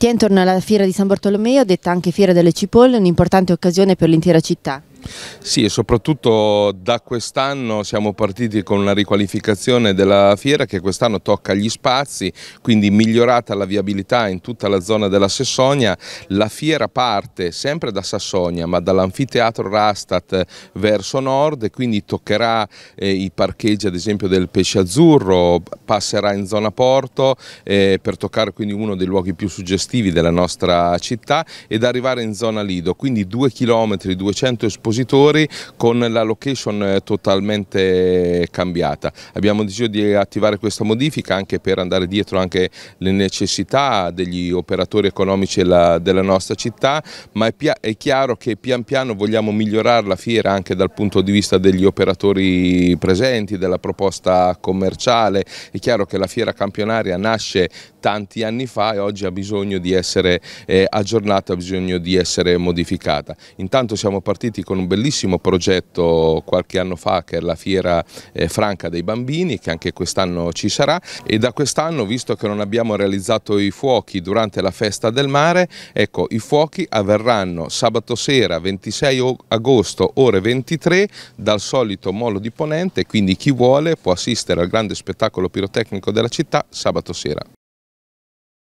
Etienne torna alla fiera di San Bartolomeo, detta anche Fiera delle Cipolle, un'importante occasione per l'intera città. Sì, e soprattutto da quest'anno siamo partiti con una riqualificazione della fiera che quest'anno tocca gli spazi, quindi migliorata la viabilità in tutta la zona della Sassonia. La fiera parte sempre da Sassonia, ma dall'anfiteatro Rastat verso nord e quindi toccherà eh, i parcheggi ad esempio del Pesce Azzurro, passerà in zona Porto eh, per toccare quindi uno dei luoghi più suggestivi della nostra città ed arrivare in zona Lido, quindi 2 km, 200 esposizioni espositori con la location eh, totalmente cambiata. Abbiamo deciso di attivare questa modifica anche per andare dietro anche le necessità degli operatori economici della nostra città, ma è, chiaro che pian piano vogliamo migliorare la fiera anche dal punto di vista degli operatori presenti, della proposta commerciale. È chiaro che la fiera campionaria nasce tanti anni fa e oggi ha bisogno di essere eh, aggiornata, ha bisogno di essere modificata. Intanto siamo partiti con con un bellissimo progetto qualche anno fa che è la Fiera eh, Franca dei Bambini che anche quest'anno ci sarà e da quest'anno visto che non abbiamo realizzato i fuochi durante la festa del mare, ecco i fuochi avverranno sabato sera 26 agosto ore 23 dal solito molo di Ponente quindi chi vuole può assistere al grande spettacolo pirotecnico della città sabato sera.